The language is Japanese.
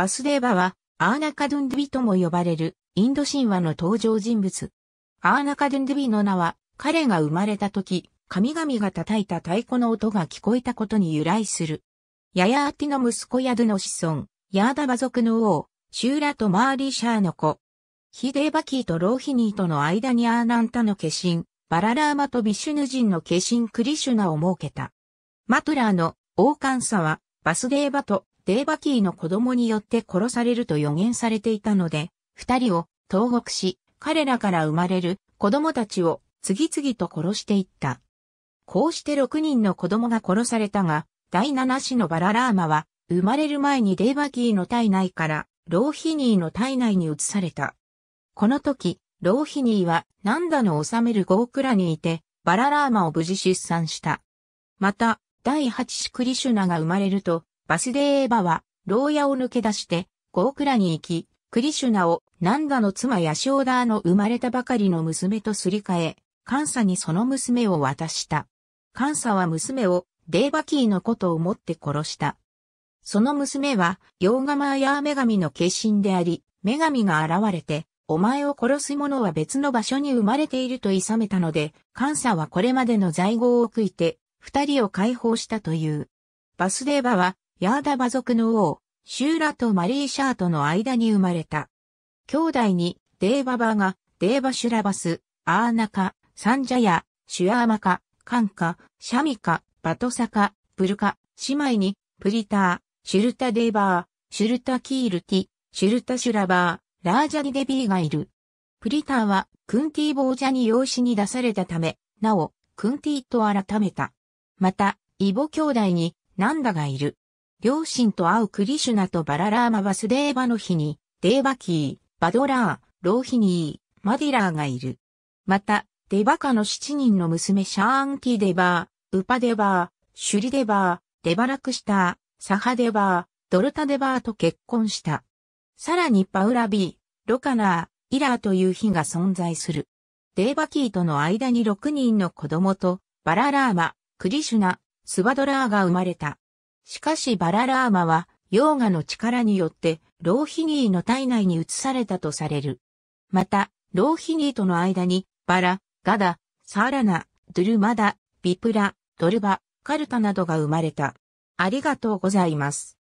バスデーバは、アーナカドゥンドゥビとも呼ばれる、インド神話の登場人物。アーナカドゥンドゥビの名は、彼が生まれた時、神々が叩いた太鼓の音が聞こえたことに由来する。ヤヤーティの息子ヤドゥの子孫、ヤーダバ族の王、シューラとマーリシャーの子。ヒデーバキーとローヒニーとの間にアーナンタの化身、バララーマとビシュヌ人の化身クリシュナを設けた。マトラーの王冠さは、バスデーバとデーバキーの子供によって殺されると予言されていたので、二人を投獄し、彼らから生まれる子供たちを次々と殺していった。こうして6人の子供が殺されたが、第7子のバララーマは、生まれる前にデーバキーの体内から、ローヒニーの体内に移された。この時、ローヒニーは、ナンダの治めるゴークラにいて、バララーマを無事出産した。また、第8子クリシュナが生まれると、バスデーバは、牢屋を抜け出して、ゴークラに行き、クリシュナを、ナンダの妻ヤショーダーの生まれたばかりの娘とすり替え、カンサにその娘を渡した。カンサは娘を、デーバキーのことをもって殺した。その娘は、ヨーガマーヤー女神の化身であり、女神が現れて、お前を殺す者は別の場所に生まれていると諌めたので、カンサはこれまでの在業を悔いて、二人を解放したという。バスデーバは、ヤーダバ族の王、シューラとマリーシャーとの間に生まれた。兄弟に、デーババが、デーバシュラバス、アーナカ、サンジャヤ、シュアーマカ、カンカ、シャミカ、バトサカ、プルカ、姉妹に、プリター、シュルタデーバー、シュルタキールティ、シュルタシュラバー、ラージャリデビーがいる。プリターは、クンティボージャに養子に出されたため、なお、クンティと改めた。また、イボ兄弟に、ナンダがいる。両親と会うクリシュナとバララーマバスデーバの日に、デーバキー、バドラー、ローヒニー、マディラーがいる。また、デバカの7人の娘シャーンキーデバー、ウパデバー、シュリデバー、デバラクシター、サハデバー、ドルタデバーと結婚した。さらにパウラビー、ロカナー、イラーという日が存在する。デーバキーとの間に6人の子供と、バララーマ、クリシュナ、スバドラーが生まれた。しかしバララーマは、ヨーガの力によって、ローヒニーの体内に移されたとされる。また、ローヒニーとの間に、バラ、ガダ、サーラナ、ドゥルマダ、ビプラ、ドルバ、カルタなどが生まれた。ありがとうございます。